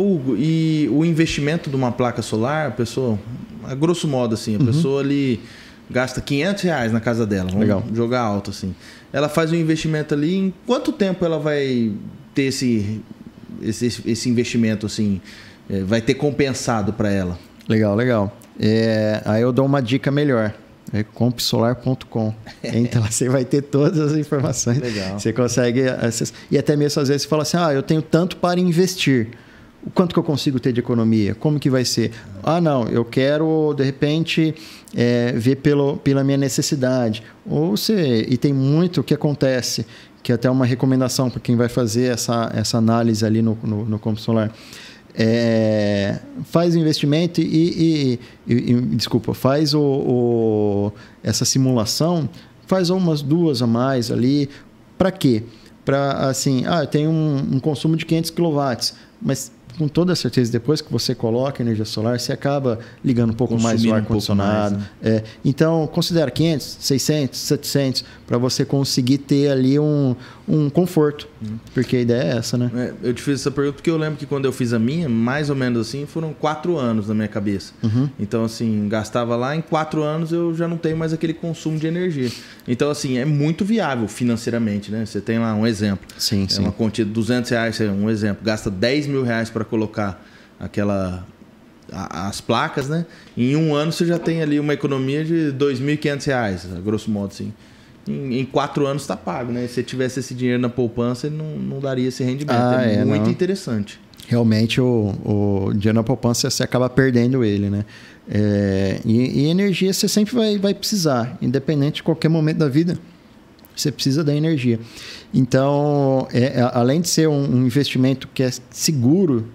Hugo, e o investimento de uma placa solar, a pessoa, a grosso modo assim, a uhum. pessoa ali gasta 500 reais na casa dela, vamos Legal. jogar alto assim. Ela faz um investimento ali, em quanto tempo ela vai ter esse, esse, esse investimento assim, é, vai ter compensado para ela? Legal, legal. É, aí eu dou uma dica melhor. É compsolar.com. Então você vai ter todas as informações. Legal. Você consegue acessar. É, e até mesmo às vezes você fala assim: ah, eu tenho tanto para investir quanto que eu consigo ter de economia? Como que vai ser? Ah, não, eu quero, de repente, é, ver pelo, pela minha necessidade. Ou se, e tem muito que acontece, que é até uma recomendação para quem vai fazer essa, essa análise ali no, no, no solar. É, faz o investimento e, e, e, e desculpa, faz o, o, essa simulação, faz umas duas a mais ali. Para quê? Para assim, ah, eu tenho um, um consumo de 500 kW, mas com toda certeza, depois que você coloca energia solar, você acaba ligando um pouco Consumindo mais o ar-condicionado. Um né? é. Então, considera 500, 600, 700, para você conseguir ter ali um, um conforto. Hum. Porque a ideia é essa, né? É, eu te fiz essa pergunta porque eu lembro que quando eu fiz a minha, mais ou menos assim, foram quatro anos na minha cabeça. Uhum. Então, assim, gastava lá, em quatro anos eu já não tenho mais aquele consumo de energia. Então, assim, é muito viável financeiramente, né? Você tem lá um exemplo. Sim, é sim. Uma quantia de 200 reais, é um exemplo. Gasta 10 mil reais para colocar aquela as placas, né? Em um ano você já tem ali uma economia de R$ 2.500, grosso modo, assim. Em, em quatro anos está pago, né? Se tivesse esse dinheiro na poupança, ele não, não daria esse rendimento. Ah, é, é muito não. interessante. Realmente, o, o dinheiro na poupança, você acaba perdendo ele, né? É, e, e, energia você sempre vai, vai precisar, independente de qualquer momento da vida, você precisa da energia. Então, é, é além de ser um, um investimento que é seguro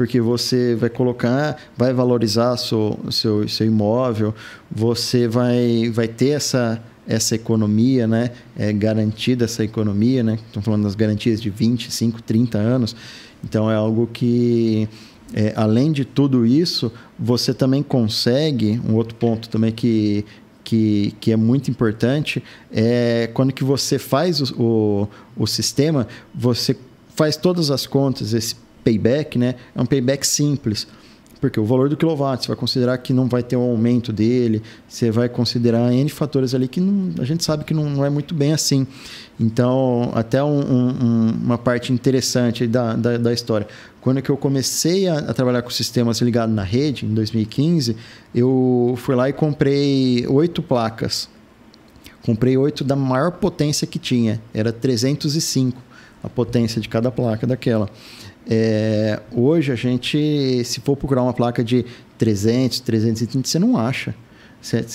porque você vai colocar, vai valorizar seu, seu, seu imóvel, você vai, vai ter essa, essa economia, né? É garantida essa economia, né? Estão falando das garantias de 25, 30 anos. Então é algo que, é, além de tudo isso, você também consegue. Um outro ponto também que, que, que é muito importante é quando que você faz o, o, o sistema, você faz todas as contas, esse payback, né? É um payback simples. Porque o valor do quilowatt, você vai considerar que não vai ter um aumento dele, você vai considerar N fatores ali que não, a gente sabe que não, não, é muito bem assim. Então, até um, um, uma parte interessante da, da, da, história. Quando é que eu comecei a, a trabalhar com sistemas ligados na rede, em 2015, eu fui lá e comprei oito placas. Comprei oito da maior potência que tinha, era 305 a potência de cada placa daquela. É, hoje a gente, se for procurar uma placa de 300, 330, você não acha.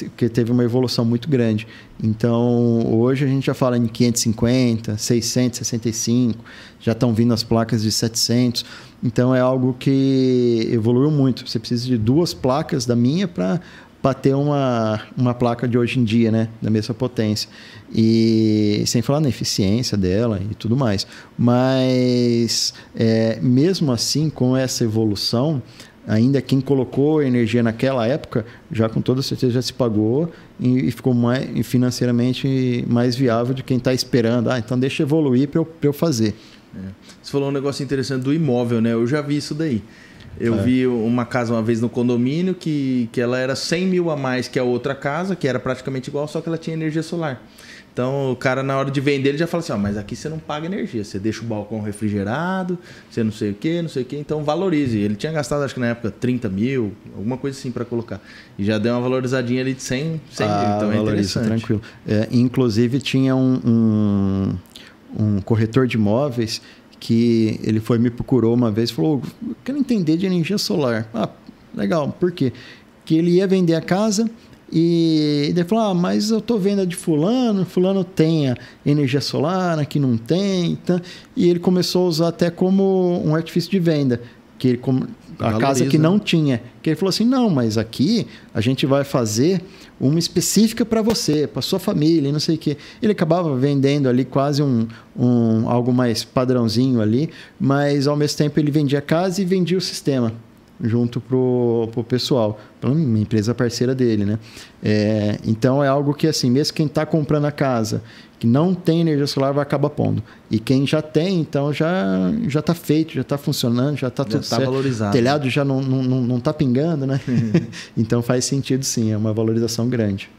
Porque teve uma evolução muito grande. Então, hoje a gente já fala em 550, 665, já estão vindo as placas de 700. Então, é algo que evoluiu muito. Você precisa de duas placas da minha para para ter uma, uma placa de hoje em dia, né? Da mesma potência. E sem falar na eficiência dela e tudo mais. Mas é, mesmo assim, com essa evolução, ainda quem colocou energia naquela época, já com toda certeza já se pagou e, ficou mais, financeiramente mais viável de quem está esperando. Ah, então deixa evoluir para eu, eu fazer. É. Você falou um negócio interessante do imóvel, né? Eu já vi isso daí. Eu é. vi uma casa uma vez no condomínio que, que ela era 100 mil a mais que a outra casa, que era praticamente igual, só que ela tinha energia solar. Então o cara, na hora de vender, ele já fala assim: ó, mas aqui você não paga energia, você deixa o balcão refrigerado, você não sei o que, não sei o que, então valorize. Ele tinha gastado, acho que na época, 30 mil, alguma coisa assim para colocar. E já deu uma valorizadinha ali de 100, 100 ah, mil, então é ah, valoriza, é interessante. tranquilo. É, inclusive tinha um, um, um corretor de imóveis que ele foi me procurou uma vez e falou: eu quero entender de energia solar. Ah, legal, por quê? Que ele ia vender a casa e ele falou: ah, mas eu tô vendo a de fulano, fulano tem a energia solar, aqui não tem. Então, e ele começou a usar até como um artifício de venda. Que ele a casa que não tinha. Que ele falou assim: não, mas aqui a gente vai fazer uma específica para você, para sua família, não sei o quê. Ele acabava vendendo ali quase um, um algo mais padrãozinho ali, mas ao mesmo tempo ele vendia a casa e vendia o sistema junto pro, pro pessoal, para então, uma empresa é parceira dele, né? É, então é algo que assim, mesmo quem está comprando a casa, que não tem energia solar, vai acabar pondo. E quem já tem, então já já está feito, já está funcionando, já está tudo tá certo. Valorizado. O telhado já não não, não, tá pingando, né? então faz sentido sim, é uma valorização grande.